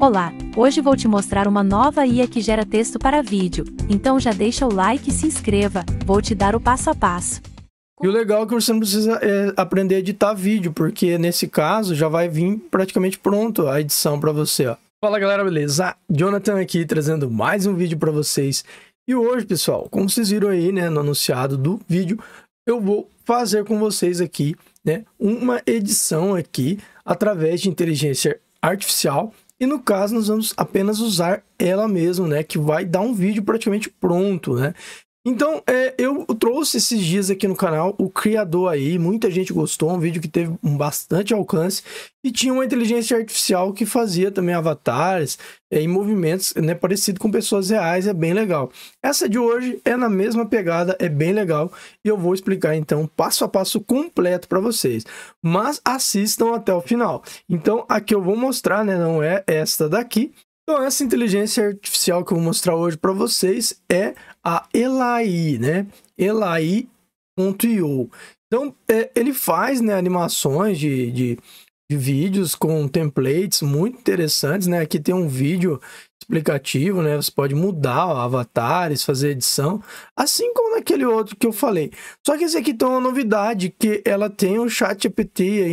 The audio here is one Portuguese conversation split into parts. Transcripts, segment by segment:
Olá, hoje vou te mostrar uma nova IA que gera texto para vídeo, então já deixa o like e se inscreva, vou te dar o passo a passo. E o legal é que você não precisa é, aprender a editar vídeo, porque nesse caso já vai vir praticamente pronto a edição para você. Ó. Fala galera, beleza? Jonathan aqui trazendo mais um vídeo para vocês. E hoje, pessoal, como vocês viram aí né, no anunciado do vídeo, eu vou fazer com vocês aqui né, uma edição aqui através de inteligência artificial e no caso, nós vamos apenas usar ela mesmo, né? Que vai dar um vídeo praticamente pronto, né? Então, é, eu trouxe esses dias aqui no canal o criador aí, muita gente gostou, um vídeo que teve um bastante alcance e tinha uma inteligência artificial que fazia também avatares é, e movimentos, né, parecido com pessoas reais, é bem legal. Essa de hoje é na mesma pegada, é bem legal e eu vou explicar então passo a passo completo para vocês. Mas assistam até o final. Então, aqui eu vou mostrar, né, não é esta daqui, então, essa inteligência artificial que eu vou mostrar hoje para vocês é a Elai, né? Elai.io. Então, é, ele faz né, animações de, de de vídeos com templates muito interessantes, né? Aqui tem um vídeo explicativo, né? Você pode mudar ó, avatares, fazer edição, assim como naquele outro que eu falei. Só que esse aqui tem uma novidade que ela tem o chat GPT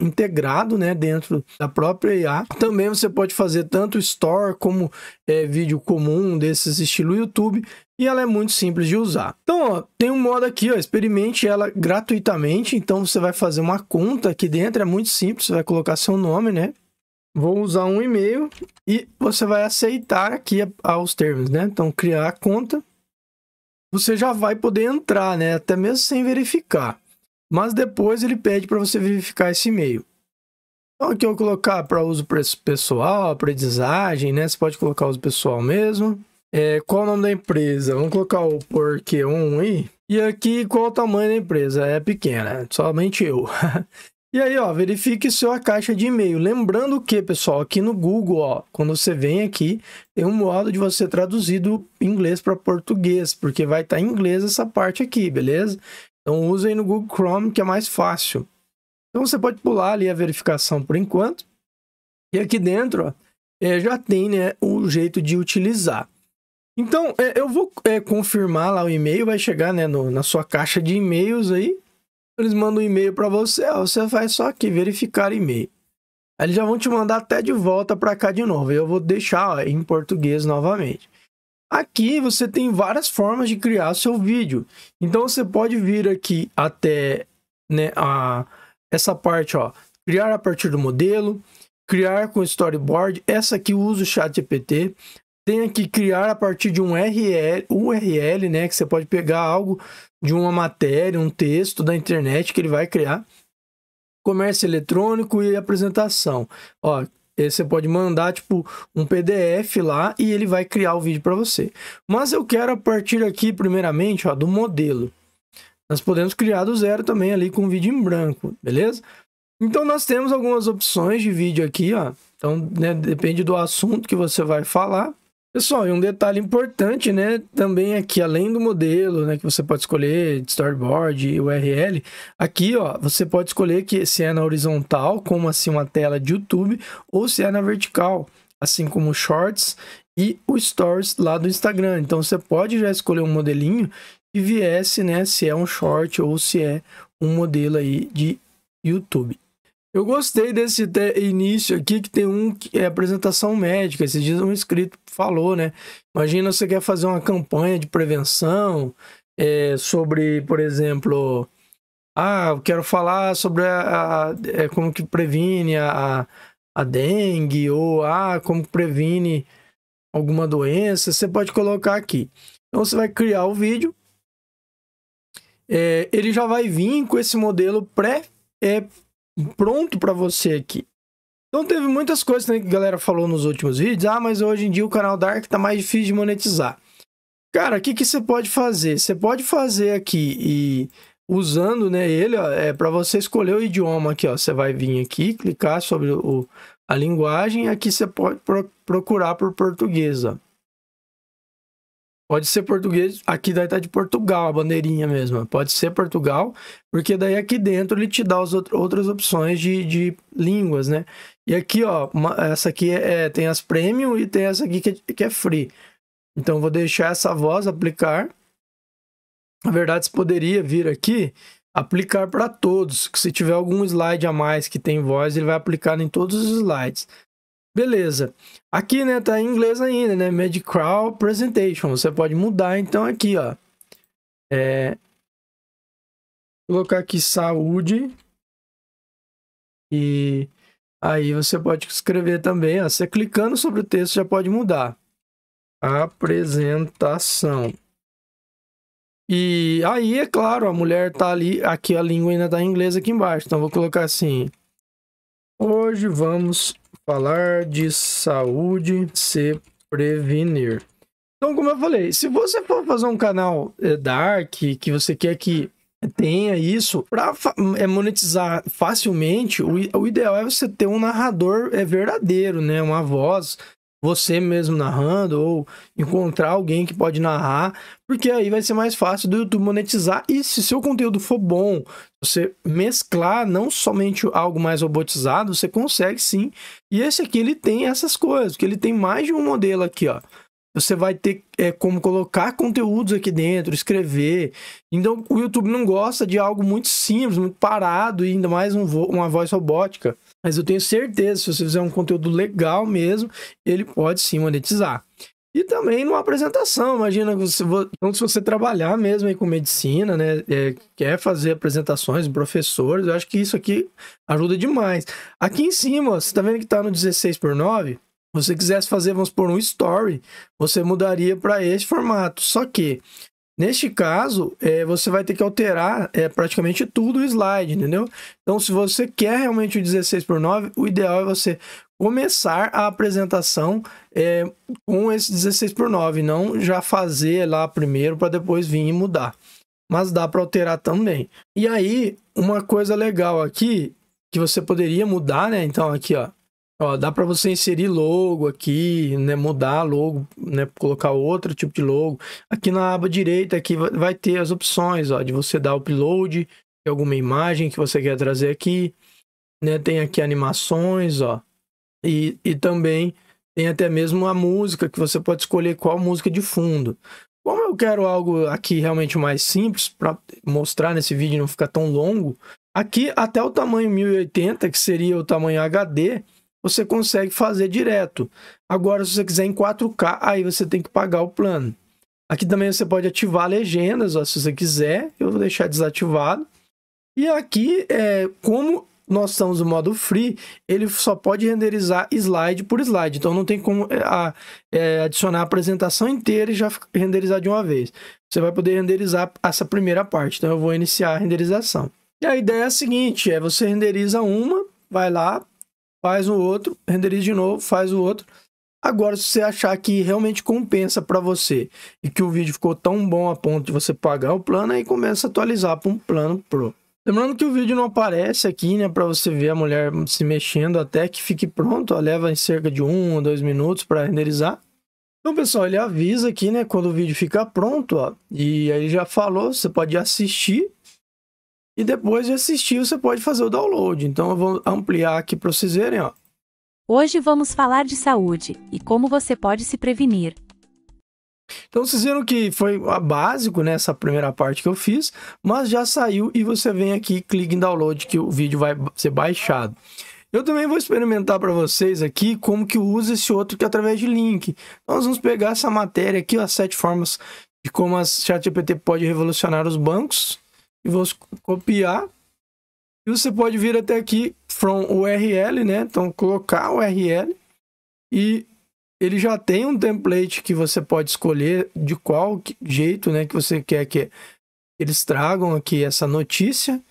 integrado, né, dentro da própria IA. Também você pode fazer tanto store como é, vídeo comum desses estilo YouTube, e ela é muito simples de usar. Então, ó, tem um modo aqui, ó, experimente ela gratuitamente. Então, você vai fazer uma conta aqui dentro, é muito simples, você vai colocar seu nome, né? Vou usar um e-mail e você vai aceitar aqui aos termos, né? Então, criar a conta. Você já vai poder entrar, né? Até mesmo sem verificar. Mas depois ele pede para você verificar esse e-mail. Então, aqui eu vou colocar para uso pessoal, aprendizagem, né? Você pode colocar uso pessoal mesmo. É, qual o nome da empresa? Vamos colocar o porquê 1 aí. E aqui, qual o tamanho da empresa? É pequena, somente eu. e aí, ó, verifique sua caixa de e-mail. Lembrando que, pessoal, aqui no Google, ó, quando você vem aqui, tem um modo de você traduzir do inglês para português, porque vai estar tá em inglês essa parte aqui, beleza? Então, use aí no Google Chrome, que é mais fácil. Então, você pode pular ali a verificação por enquanto. E aqui dentro, ó, é, já tem né, o jeito de utilizar. Então, é, eu vou é, confirmar lá o e-mail, vai chegar né, no, na sua caixa de e-mails aí. Eles mandam um e-mail para você, ó, você faz só aqui, verificar e-mail. Aí eles já vão te mandar até de volta para cá de novo. Eu vou deixar ó, em português novamente. Aqui você tem várias formas de criar seu vídeo. Então você pode vir aqui até né, a, essa parte, ó, criar a partir do modelo, criar com storyboard. Essa aqui usa o chat GPT tenha que criar a partir de um URL, URL, né? Que você pode pegar algo de uma matéria, um texto da internet que ele vai criar. Comércio eletrônico e apresentação. Ó, eh, você pode mandar tipo um PDF lá e ele vai criar o vídeo para você. Mas eu quero a partir aqui primeiramente, ó, do modelo. Nós podemos criar do zero também ali com vídeo em branco, beleza? Então nós temos algumas opções de vídeo aqui, ó. Então né, depende do assunto que você vai falar. Pessoal, e um detalhe importante, né, também aqui, é além do modelo, né, que você pode escolher, storyboard e URL, aqui, ó, você pode escolher que se é na horizontal, como assim uma tela de YouTube, ou se é na vertical, assim como Shorts e o Stories lá do Instagram. Então, você pode já escolher um modelinho que viesse, né, se é um short ou se é um modelo aí de YouTube. Eu gostei desse início aqui, que tem um que é apresentação médica. Esses dias um inscrito falou, né? Imagina você quer fazer uma campanha de prevenção é, sobre, por exemplo, ah, eu quero falar sobre a, a é, como que previne a, a dengue, ou ah, como que previne alguma doença. Você pode colocar aqui. Então você vai criar o vídeo. É, ele já vai vir com esse modelo pré- é, pronto para você aqui. Então teve muitas coisas né, que a galera falou nos últimos vídeos. Ah, mas hoje em dia o canal Dark tá mais difícil de monetizar. Cara, o que, que você pode fazer? Você pode fazer aqui e usando né, ele, ó, é para você escolher o idioma aqui, ó. Você vai vir aqui, clicar sobre o, a linguagem, aqui você pode pro, procurar por português, ó. Pode ser português, aqui daí tá de Portugal, a bandeirinha mesmo. Pode ser Portugal, porque daí aqui dentro ele te dá as outras opções de, de línguas, né? E aqui, ó, uma, essa aqui é, é tem as premium e tem essa aqui que, é, que é free. Então vou deixar essa voz aplicar. Na verdade, você poderia vir aqui aplicar para todos, que se tiver algum slide a mais que tem voz, ele vai aplicar em todos os slides. Beleza. Aqui, né, tá em inglês ainda, né? Medical Presentation. Você pode mudar, então, aqui, ó. É... Colocar aqui saúde. E aí você pode escrever também, ó. Você clicando sobre o texto já pode mudar. Apresentação. E aí, é claro, a mulher tá ali, aqui a língua ainda tá em inglês aqui embaixo. Então, vou colocar assim. Hoje vamos Falar de saúde, se prevenir. Então, como eu falei, se você for fazer um canal eh, dark, que você quer que tenha isso, para é, eh, monetizar facilmente, o, o, ideal é você ter um narrador é, verdadeiro, né? Uma voz você mesmo narrando ou encontrar alguém que pode narrar, porque aí vai ser mais fácil do YouTube monetizar. E se seu conteúdo for bom, você mesclar não somente algo mais robotizado, você consegue sim. E esse aqui ele tem essas coisas, que ele tem mais de um modelo aqui, ó. Você vai ter é, como colocar conteúdos aqui dentro, escrever. Então o YouTube não gosta de algo muito simples, muito parado e ainda mais um vo uma voz robótica. Mas eu tenho certeza, se você fizer um conteúdo legal mesmo, ele pode sim monetizar. E também numa apresentação, imagina, se então, se você trabalhar mesmo aí com medicina, né, é, quer fazer apresentações, professores, eu acho que isso aqui ajuda demais. Aqui em cima, você tá vendo que está no 16 por 9? Se você quisesse fazer, vamos por um story, você mudaria para esse formato. Só que Neste caso, é, você vai ter que alterar é, praticamente tudo o slide, entendeu? Então, se você quer realmente o 16 por 9, o ideal é você começar a apresentação é, com esse 16 por 9, não já fazer lá primeiro para depois vir e mudar. Mas dá para alterar também. E aí, uma coisa legal aqui que você poderia mudar, né? Então, aqui, ó, Ó, dá para você inserir logo aqui, né, mudar logo, né, colocar outro tipo de logo. Aqui na aba direita aqui vai ter as opções, ó, de você dar upload de alguma imagem que você quer trazer aqui, né? Tem aqui animações, ó. E, e também tem até mesmo a música que você pode escolher qual música de fundo. Como eu quero algo aqui realmente mais simples para mostrar nesse vídeo não ficar tão longo, aqui até o tamanho 1080, que seria o tamanho HD, você consegue fazer direto. Agora, se você quiser em 4K, aí você tem que pagar o plano. Aqui também você pode ativar legendas, ó, se você quiser. Eu vou deixar desativado. E aqui, é, como nós estamos no modo free, ele só pode renderizar slide por slide. Então não tem como é, a, é, adicionar a apresentação inteira e já renderizar de uma vez. Você vai poder renderizar essa primeira parte. Então eu vou iniciar a renderização. E a ideia é a seguinte, é você renderiza uma, vai lá, faz o outro, renderiza de novo, faz o outro. Agora, se você achar que realmente compensa para você e que o vídeo ficou tão bom a ponto de você pagar o plano, aí começa a atualizar para um plano pro. Lembrando que o vídeo não aparece aqui, né, para você ver a mulher se mexendo até que fique pronto, ó, leva em cerca de um ou dois minutos para renderizar. Então, pessoal, ele avisa aqui, né, quando o vídeo ficar pronto, ó, e aí já falou, você pode assistir e depois de assistir, você pode fazer o download. Então eu vou ampliar aqui para vocês verem, ó. Hoje vamos falar de saúde e como você pode se prevenir. Então vocês viram que foi a básico nessa né, primeira parte que eu fiz, mas já saiu e você vem aqui, clica em download que o vídeo vai ser baixado. Eu também vou experimentar para vocês aqui como que usa esse outro que é através de link. Então, nós vamos pegar essa matéria aqui, as sete formas de como a ChatGPT pode revolucionar os bancos e vou copiar. E você pode vir até aqui from URL, né? Então colocar URL e ele já tem um template que você pode escolher de qual jeito, né, que você quer que eles tragam aqui essa notícia.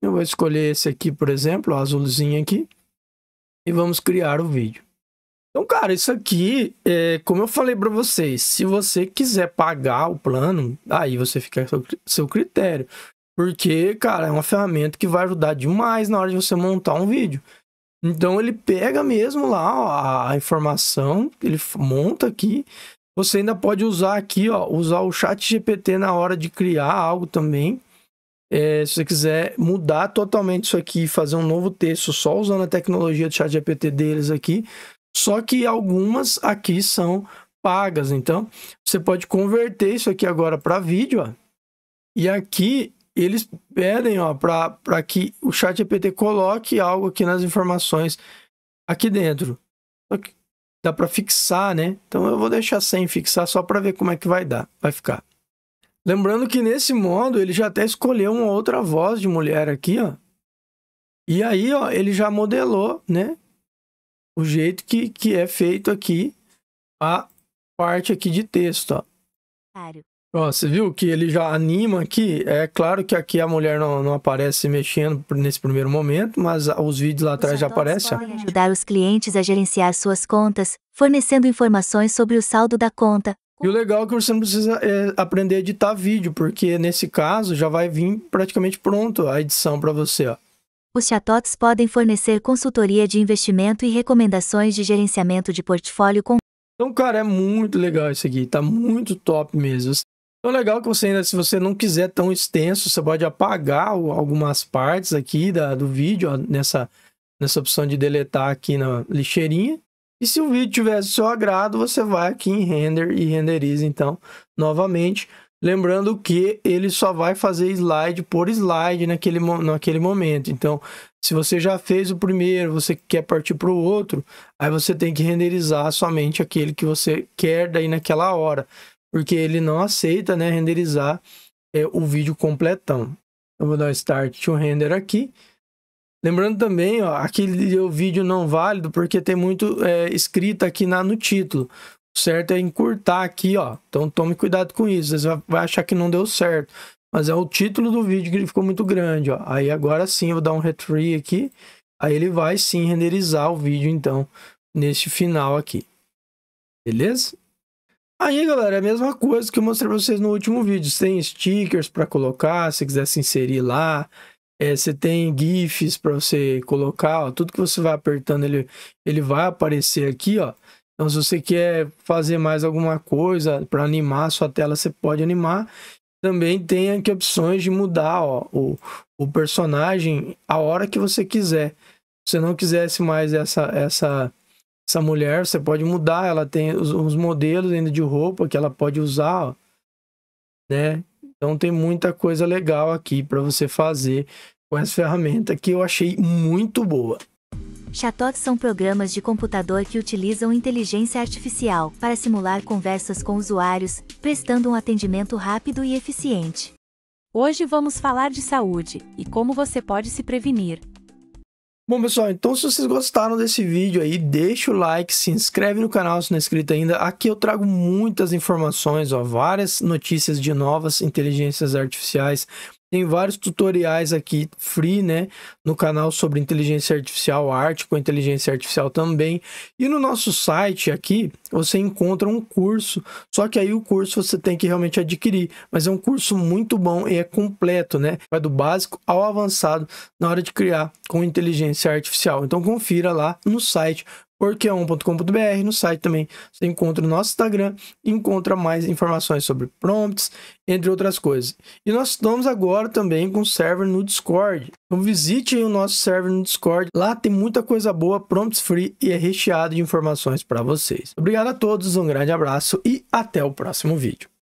Eu vou escolher esse aqui, por exemplo, o azulzinho aqui. E vamos criar o vídeo. Então, cara, isso aqui, é, como eu falei para vocês, se você quiser pagar o plano, aí você fica a seu, seu critério. Porque, cara, é uma ferramenta que vai ajudar demais na hora de você montar um vídeo. Então ele pega mesmo lá ó, a informação, ele monta aqui. Você ainda pode usar aqui, ó, usar o chat GPT na hora de criar algo também. É, se você quiser mudar totalmente isso aqui, fazer um novo texto só usando a tecnologia do chat GPT deles aqui, só que algumas aqui são pagas. Então, você pode converter isso aqui agora para vídeo. Ó. E aqui eles pedem para que o chat GPT coloque algo aqui nas informações aqui dentro. dá para fixar, né? Então eu vou deixar sem fixar só para ver como é que vai dar, vai ficar. Lembrando que nesse modo ele já até escolheu uma outra voz de mulher aqui, ó. E aí, ó, ele já modelou, né? o jeito que, que é feito aqui a parte aqui de texto, ó. Claro. Ó, você viu que ele já anima aqui? É claro que aqui a mulher não, não aparece mexendo nesse primeiro momento, mas os vídeos lá atrás já aparecem. ajudar os clientes a gerenciar suas contas, fornecendo informações sobre o saldo da conta. E o legal é que você não precisa é, aprender a editar vídeo, porque nesse caso já vai vir praticamente pronto a edição para você, ó os chatots podem fornecer consultoria de investimento e recomendações de gerenciamento de portfólio com. Então, cara, é muito legal isso aqui, tá muito top mesmo. Então, legal que você ainda, se você não quiser tão extenso, você pode apagar algumas partes aqui da, do vídeo, ó, nessa, nessa opção de deletar aqui na lixeirinha. E se o vídeo tiver seu agrado, você vai aqui em render e renderiza então novamente. Lembrando que ele só vai fazer slide por slide naquele, naquele momento. Então, se você já fez o primeiro, você quer partir para o outro, aí você tem que renderizar somente aquele que você quer daí naquela hora. Porque ele não aceita né, renderizar é, o vídeo completão. Eu vou dar start to render aqui. Lembrando também, ó, aquele o vídeo não válido porque tem muito é, aqui na, no título certo é encurtar aqui, ó. Então tome cuidado com isso. Você vai achar que não deu certo. Mas é o título do vídeo que ele ficou muito grande, ó. Aí agora sim eu vou dar um retry aqui. Aí ele vai sim renderizar o vídeo, então, neste final aqui. Beleza? Aí, galera, é a mesma coisa que eu mostrei pra vocês no último vídeo. Você tem stickers para colocar, se quiser se inserir lá. É, você tem GIFs para você colocar, ó. Tudo que você vai apertando, ele, ele vai aparecer aqui, ó. Então, se você quer fazer mais alguma coisa para animar a sua tela, você pode animar. Também tem aqui opções de mudar ó, o, o personagem a hora que você quiser. Se você não quisesse mais essa, essa, essa mulher, você pode mudar. Ela tem os, os modelos ainda de roupa que ela pode usar, ó, né? Então tem muita coisa legal aqui para você fazer com essa ferramenta que eu achei muito boa. Chatbots são programas de computador que utilizam inteligência artificial para simular conversas com usuários, prestando um atendimento rápido e eficiente. Hoje vamos falar de saúde e como você pode se prevenir. Bom, pessoal, então se vocês gostaram desse vídeo aí, deixa o like, se inscreve no canal se não é inscrito ainda. Aqui eu trago muitas informações, ó, várias notícias de novas inteligências artificiais, tem vários tutoriais aqui free, né, no canal sobre inteligência artificial, arte com inteligência artificial também. E no nosso site aqui, você encontra um curso, só que aí o curso você tem que realmente adquirir, mas é um curso muito bom e é completo, né? Vai é do básico ao avançado na hora de criar com inteligência artificial. Então confira lá no site porqueon.com.br. No site também você encontra o nosso Instagram e encontra mais informações sobre prompts, entre outras coisas. E nós estamos agora também com o server no Discord. Então visite o nosso server no Discord. Lá tem muita coisa boa, prompts free e é recheado de informações para vocês. Obrigado a todos, um grande abraço e até o próximo vídeo.